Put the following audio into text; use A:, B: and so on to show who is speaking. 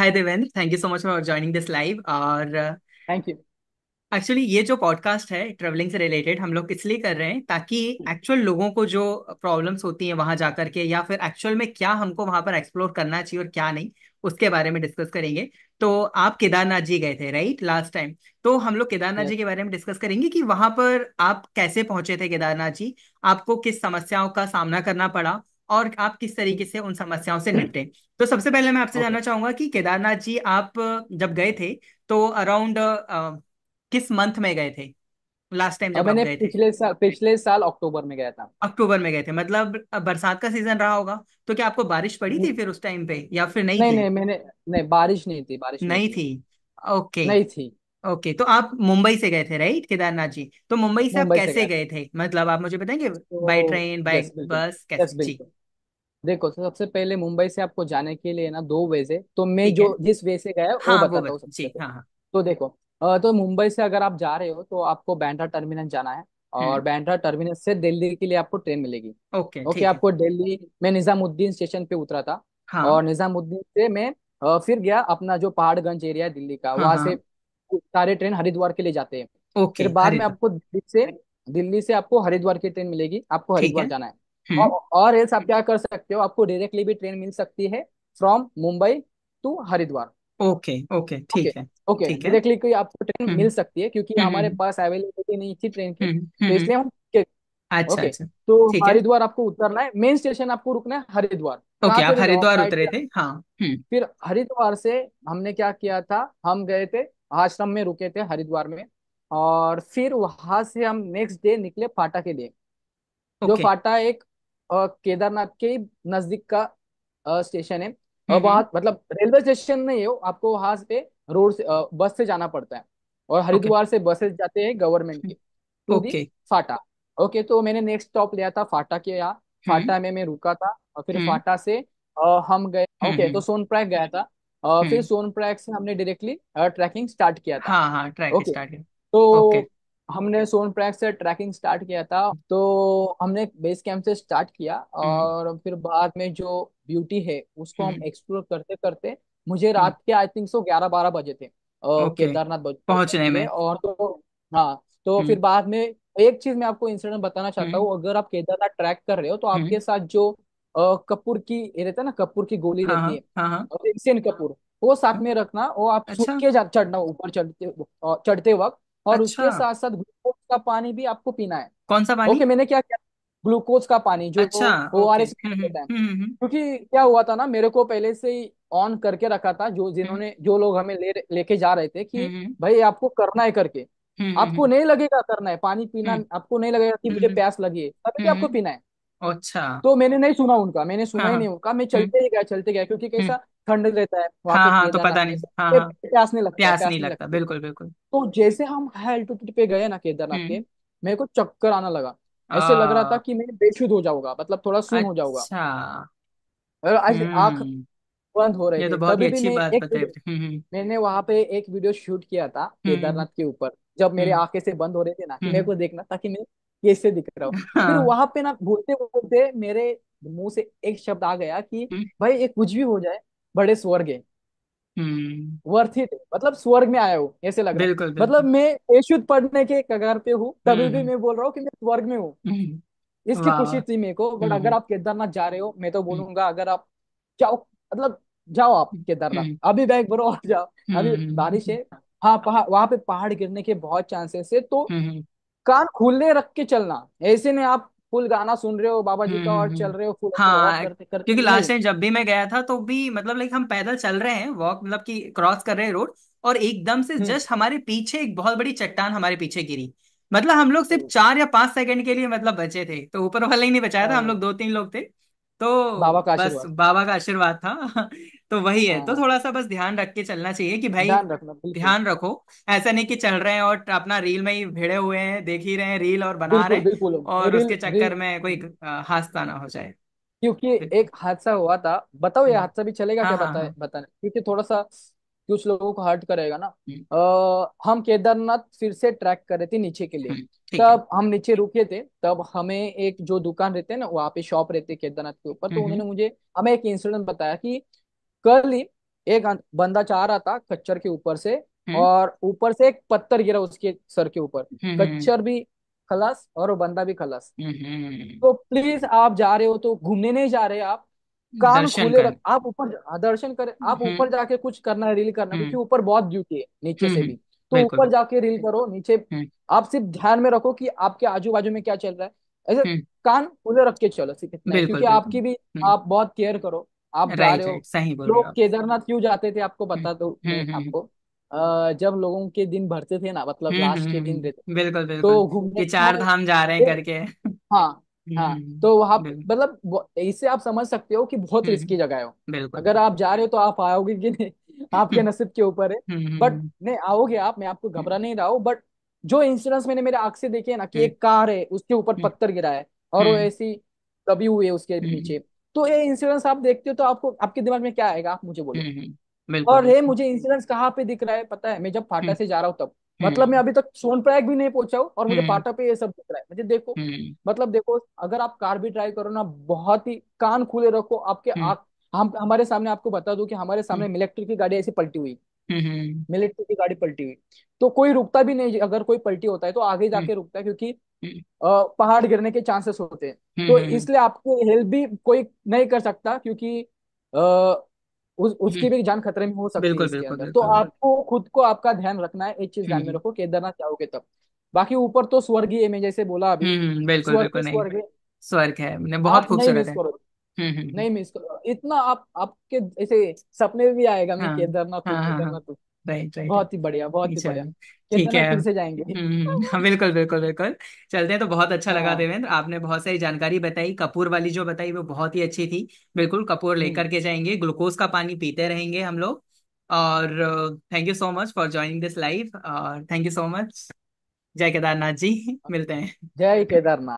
A: Hi Devendra thank you so much for joining this live और thank you actually ये जो podcast है travelling से रिलेटेड हम लोग इसलिए कर रहे हैं ताकि एक्चुअल हम्म। लोगों को जो प्रॉब्लम्स होती हैं वहां जाकर के या फिर एक्चुअल में क्या हमको वहां पर एक्सप्लोर करना चाहिए और क्या नहीं उसके बारे में डिस्कस करेंगे तो आप केदारनाथ जी गए थे राइट लास्ट टाइम तो हम लोग केदारनाथ जी के बारे में डिस्कस करेंगे कि वहां पर आप कैसे पहुंचे थे केदारनाथ जी आपको किस समस्याओं का सामना करना पड़ा और आप किस तरीके से उन समस्याओं से निपटे तो सबसे पहले मैं आपसे okay. जानना चाहूंगा कि केदारनाथ जी आप जब गए थे तो अराउंड uh, किस मंथ में गए थे लास्ट टाइम जब मैंने गए पिछले साल पिछले साल अक्टूबर में गया था अक्टूबर में गए थे मतलब बरसात का सीजन रहा होगा तो क्या आपको बारिश पड़ी थी फिर उस टाइम पे या फिर नहीं नहीं थी? नहीं मैंने नहीं बारिश नहीं थी बारिश नहीं थी ओके नहीं थी ओके तो आप मुंबई से गए थे राइट केदारनाथ जी तो मुंबई से आप मुंबई से कैसे गए थे मतलब आप मुझे बताएंगे बाय ट्रेन बाय बस कैसे जी देखो तो सबसे पहले मुंबई से आपको जाने के लिए ना दो वे से तो मैं ठीक है जो जिस
B: वे से गया वो हाँ वो बताता हूँ बता सबसे जी पहले हाँ हाँ तो देखो तो मुंबई से अगर आप जा रहे हो तो आपको बांद्रा टर्मिनस जाना है और हम्म बांद्रा टर्मिनस से दिल्ली के लिए आपको ट्रेन मिलेगी ओके ओके ठीक है आपको दिल्ली में निजामुद्दीन स्टेशन पे उतरा था हाँ। और हाँ निजामुद्दीन से मैं फिर गया अपना जो पहाड़गंज एरिया है दिल्ली का हाँ वहां हाँ। से हाँ सारे ट्रेन हरिद्वार के लिए जाते हैं ओके फिर बाद में हरिद्वार आपको दिल्ली से दिल्ली से आपको हरिद्वार की ट्रेन मिलेगी आपको ठीक हरिद्वार है जाना है और एल्स हम्म। आप क्या कर सकते हो आपको डायरेक्टली भी ट्रेन मिल सकती है from Mumbai to Haridwar
A: okay okay ठीक है ओके ठीक है डायरेक्टली
B: कोई आपको ट्रेन हम्म। मिल सकती है क्योंकि हम्म, हमारे पास अवेलेबिलिटी नहीं थी ट्रेन
A: की तो इसलिए हम अच्छा ओके अच्छा तो है हरिद्वार
B: आपको उतरना है मेन स्टेशन आपको रुकना है हरिद्वार ओके आप पे हरिद्वार उतरे थे हाँ फिर हरिद्वार से हमने क्या किया था हम गए थे आश्रम में रुके थे हरिद्वार में और फिर वहां से हम नेक्स्ट डे निकले फाटा के लिए जो फाटा एक केदारनाथ के नजदीक का स्टेशन है और वहां मतलब रेलवे स्टेशन नहीं है आपको वहां से रोड से बस से जाना पड़ता है और हरिद्वार से बसेस जाते हैं गवर्नमेंट के
A: टू okay. दी
B: फाटा ओके तो मैंने नेक्स्ट स्टॉप लिया था फाटा के यहाँ फाटा में मैं रुका था और फिर हम्म। फाटा से आ, हम गए ओके तो सोनप्रयाग गया था और फिर हम्म। सोनप्रयाग से हमने डायरेक्टली ट्रैकिंग स्टार्ट किया था हाँ हाँ ट्रैक स्टार्ट किया तो हमने सोन प्रैक से ट्रैकिंग स्टार्ट किया था तो हमने बेस कैंप से स्टार्ट किया हम्म। और फिर बाद में जो ब्यूटी है उसको हम हम्म। एक्सप्लोर करते करते मुझे रात हम्म। के आई थिंक सो ग्यारह बारह बजे थे केदारनाथ पहुंचने में और तो हाँ तो फिर बाद में एक चीज मैं आपको इंसिडेंट बताना चाहता हूँ अगर आप केदारनाथ ट्रैक कर रहे हो तो आपके साथ जो कपूर की रहता है ना कपूर की गोली हाँ, रहती हाँ, है हाँ, हाँ। और कपूर वो साथ में रखना वो आप अच्छा? चढ़ना ऊपर चढ़ते चढ़ते वक्त और अच्छा उसके साथ साथ ग्लूकोज का पानी भी आपको पीना है कौन सा पानी ओके मैंने क्या किया ग्लूकोज का पानी जो अच्छा ओ वो ओआरएस हम्म, होता है हम्म, हम्म, क्योंकि क्या हुआ था ना मेरे को पहले से ही ऑन करके रखा था जो जिन्होंने जो लोग हमें ले लेके जा रहे थे कि भाई आपको करना है करके आपको नहीं लगेगा करना है पानी पीना आपको नहीं लगेगा कि मुझे प्यास लगी है तभी आपको पीना है अच्छा तो मैंने नहीं सुना उनका मैंने सुना हाँ, ही नहीं उनका मैं चलते ही गया चलते गया क्योंकि कैसा ठंड रहता है वहां हाँ, पे हाँ तो केदारनाथ पता नहीं तो हाँ पे हाँ प्यास नहीं लगता प्यास प्यास नहीं नहीं लगता लगती बिल्कुल बिल्कुल तो जैसे हम हाई एल्टीट्यूड पे गए ना केदारनाथ हम्म। के हम्म मेरे को चक्कर आना लगा ऐसे लग रहा था कि मैं बेशुद्ध हो जाऊंगा मतलब थोड़ा सुन हो जाऊंगा अच्छा और ऐसे आंख हम्म बंद हो रहे ये थे तो बहुत ही तभी भी अच्छी मैं बात एक बताई वीडियो हम्म, हम्म मैंने वहां पे एक वीडियो शूट किया था हम्म केदारनाथ के ऊपर जब मेरे हम्म आंखें से बंद हो रहे थे ना कि मेरे हम्म, को देखना ताकि मैं कैसे दिख रहा हूँ फिर हाँ वहां पे ना बोलते बोलते मेरे मुंह से एक शब्द आ गया कि हम्म। भाई एक कुछ भी हो जाए बड़े स्वर्ग हम्म। है वर्थ इट मतलब स्वर्ग में आया हूँ ऐसे लग रहा है बिल्कुल, बिल्कुल मतलब मैं यशुद पढ़ने के कगार पे हूँ तभी भी हम्म। मैं बोल रहा हूँ कि मैं स्वर्ग में हूँ
A: हम्म।
B: इसकी खुशी थी मेरे को बट अगर आप केदारनाथ जा रहे हो मैं तो बोलूंगा अगर आप जाओ मतलब जाओ आप केदारनाथ अभी बैग भरो और जाओ अभी बारिश है हाँ पहाड़ वहां पे पहाड़ गिरने के बहुत चांसेस है तो कान खुले रख के चलना ऐसे नहीं आप फुल गाना सुन रहे हो बाबा जी का और हम्म, चल हम्म। रहे हो फुल हाँ
A: करते करते क्योंकि लास्ट टाइम जब भी मैं गया था तो भी मतलब लाइक हम पैदल चल रहे हैं वॉक मतलब कि क्रॉस कर रहे हैं रोड और एकदम से जस्ट हम्म। हमारे पीछे एक बहुत बड़ी चट्टान हमारे पीछे गिरी मतलब हम लोग सिर्फ चार या पांच सेकंड के लिए मतलब बचे थे तो ऊपर वाले ही नहीं बचाया था हम हाँ। लोग दो तीन लोग थे तो बाबा का बस आशीर्वाद बाबा का आशीर्वाद था तो वही है तो हाँ। थोड़ा सा बस ध्यान रख के चलना चाहिए कि भाई ध्यान रखना बिल्कुल ध्यान रखो ऐसा नहीं कि चल रहे हैं और अपना रील में ही भिड़े हुए हैं देख ही रहे हैं रील और बना रहे बिल्कुल हैं बिल्कुल और रील उसके रील चक्कर में कोई हादसा ना हो जाए
B: क्योंकि बिल्कुल एक हादसा हुआ था बताओ ये हम्म। हादसा भी चलेगा हाँ, क्या हाँ बताए हाँ बताने क्योंकि थोड़ा सा कुछ लोगों को हर्ट करेगा ना हम्म, अ, हम केदारनाथ फिर से ट्रैक कर रहे थे नीचे के लिए हम्म, ठीक है तब हम नीचे रुके थे तब हमें एक जो दुकान रहते हैं ना वहाँ पे शॉप रहते केदारनाथ के ऊपर तो हम्म, हम्म। उन्होंने मुझे हमें एक इंसिडेंट बताया कि कल ही एक बंदा चाह रहा था खच्चर के ऊपर से हम्म। और ऊपर से एक पत्थर गिरा उसके सर के ऊपर खच्चर हम्म, हम्म। भी खलास और वो बंदा भी खलास
A: तो
B: प्लीज आप जा रहे हो तो घूमने नहीं जा रहे आप
A: कान खुले रख
B: आप ऊपर हाँ, दर्शन करें आप ऊपर जाके कुछ करना रील करना क्योंकि ऊपर बहुत ड्यूटी है नीचे से भी तो ऊपर जाके रील करो नीचे आप सिर्फ ध्यान में रखो कि आपके आजू बाजू में क्या चल रहा है ऐसे कान खुले रख के चलो सिर्फ इतना क्योंकि आपकी भी आप बहुत केयर करो आप जा राइट रहे हो राइट सही बोल रहे लोग हो केदारनाथ क्यों जाते थे आपको हम्म, बता दो मैं हम्म हम्म आपको आ, जब लोगों के दिन भरते थे ना मतलब हम्म लास्ट के हम्म, दिन हम्म,
A: रहते बिल्कुल बिल्कुल तो घूमने ये चार में धाम जा रहे हैं करके हाँ
B: हम्म, हाँ तो वहाँ बिल- मतलब वो- इससे आप समझ सकते हो कि बहुत हम्म रिस्की जगह है वो
A: बिल्कुल अगर आप
B: जा रहे हो तो आप आओगे कि नहीं आपके नसीब के ऊपर है बट हम्म नहीं आओगे आप मैं आपको घबरा नहीं रहा हूँ बट जो इंसिडेंट्स मैंने मेरे आंख से देखे हैं ना कि एक कार है उसके ऊपर पत्थर गिरा है और वो हम्म ऐसी दबी हुई है उसके हम्म, नीचे तो ये इंश्योरेंस आप देखते हो तो आपको आपके दिमाग में क्या आएगा आप मुझे बोलो हम्म, हम्म, और ये मुझे इंश्योरेंस कहाँ पे दिख रहा है पता है मैं जब फाटा हम्म, से जा रहा हूँ तब मतलब मैं अभी तक सोनप्रयाग भी नहीं पहुंचा हूँ और मुझे फाटा पे ये सब दिख रहा है मुझे देखो मतलब देखो अगर आप कार भी ड्राइव करो ना बहुत ही कान खुले रखो आपके आंख हम हमारे सामने आपको बता दूं कि हमारे सामने इलेक्ट्रिक की गाड़ी ऐसी पलटी हुई हम्म। मिलिट्री की गाड़ी पलटी हुई तो कोई रुकता भी नहीं अगर कोई पलटी होता है तो आगे हम्म। जाके रुकता है क्योंकि हम्म। पहाड़ गिरने के चांसेस होते हैं तो इसलिए आपको हेल्प भी कोई नहीं कर सकता क्योंकि उस उसकी भी जान खतरे में हो सकती है इसके बिल्कुल, अंदर तो बिल्कुल। आपको खुद को आपका ध्यान रखना है एक चीज ध्यान में रखो केदारनाथ जाओगे तब बाकी ऊपर तो स्वर्ग ही है मैं जैसे बोला अभी हम्म बिल्कुल स्वर्ग बिल्कुल नहीं स्वर्ग है
A: स्वर्ग है मैंने बहुत आप नहीं खूबसूरत
B: मिस है नहीं मिस करो इतना आप आपके ऐसे सपने भी आएगा मैं हाँ, केदारनाथ हाँ, हाँ, हाँ, केदारनाथ राइट राइट बहुत ही बढ़िया बहुत ही बढ़िया ठीक है फिर से जाएंगे हम्म, हम्म, हाँ,
A: बिल्कुल बिल्कुल बिल्कुल चलते हैं तो बहुत अच्छा लगा हाँ। देवेंद्र आपने बहुत सारी जानकारी बताई कपूर वाली जो बताई वो बहुत ही अच्छी थी बिल्कुल कपूर हम्म। लेकर के जाएंगे ग्लूकोज का पानी पीते रहेंगे हम लोग और thank you so much for joining this live और थैंक यू सो मच जय केदारनाथ जी हाँ। मिलते हैं
B: जय केदारनाथ